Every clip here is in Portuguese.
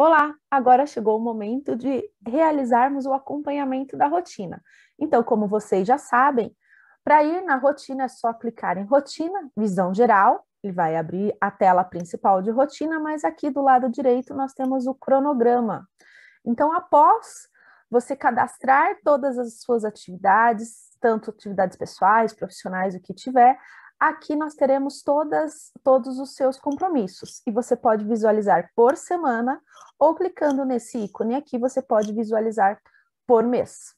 Olá, agora chegou o momento de realizarmos o acompanhamento da rotina. Então, como vocês já sabem, para ir na rotina é só clicar em rotina, visão geral, ele vai abrir a tela principal de rotina, mas aqui do lado direito nós temos o cronograma. Então, após você cadastrar todas as suas atividades, tanto atividades pessoais, profissionais, o que tiver, Aqui nós teremos todas, todos os seus compromissos e você pode visualizar por semana ou clicando nesse ícone aqui você pode visualizar por mês.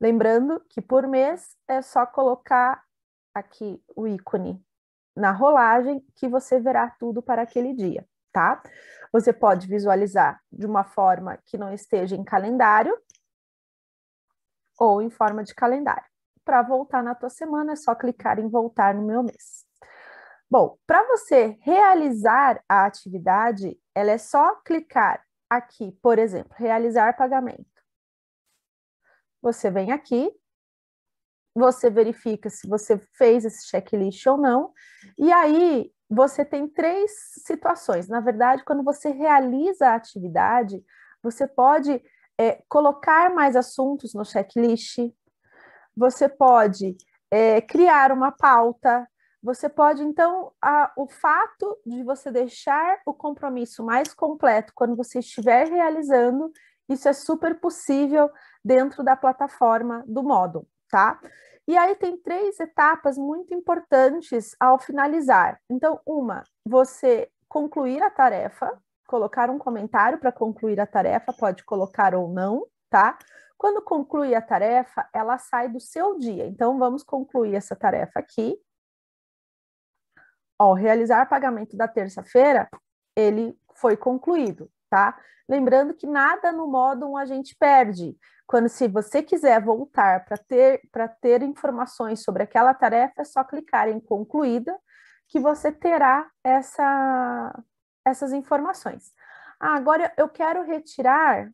Lembrando que por mês é só colocar aqui o ícone na rolagem que você verá tudo para aquele dia, tá? Você pode visualizar de uma forma que não esteja em calendário ou em forma de calendário para voltar na tua semana, é só clicar em voltar no meu mês. Bom, para você realizar a atividade, ela é só clicar aqui, por exemplo, realizar pagamento. Você vem aqui, você verifica se você fez esse checklist ou não, e aí você tem três situações. Na verdade, quando você realiza a atividade, você pode é, colocar mais assuntos no checklist, você pode é, criar uma pauta, você pode, então, a, o fato de você deixar o compromisso mais completo quando você estiver realizando, isso é super possível dentro da plataforma do módulo, tá? E aí tem três etapas muito importantes ao finalizar. Então, uma, você concluir a tarefa, colocar um comentário para concluir a tarefa, pode colocar ou não, tá? Quando conclui a tarefa, ela sai do seu dia. Então, vamos concluir essa tarefa aqui. realizar pagamento da terça-feira, ele foi concluído, tá? Lembrando que nada no módulo a gente perde. Quando se você quiser voltar para ter para ter informações sobre aquela tarefa, é só clicar em concluída que você terá essa, essas informações. Ah, agora eu quero retirar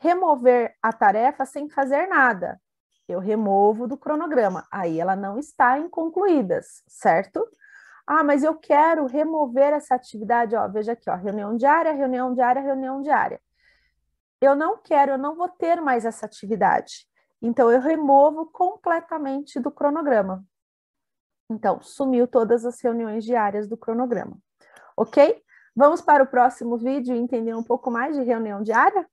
remover a tarefa sem fazer nada. Eu removo do cronograma. Aí ela não está em concluídas, certo? Ah, mas eu quero remover essa atividade, ó, veja aqui, ó, reunião diária, reunião diária, reunião diária. Eu não quero, eu não vou ter mais essa atividade. Então eu removo completamente do cronograma. Então, sumiu todas as reuniões diárias do cronograma. OK? Vamos para o próximo vídeo entender um pouco mais de reunião diária?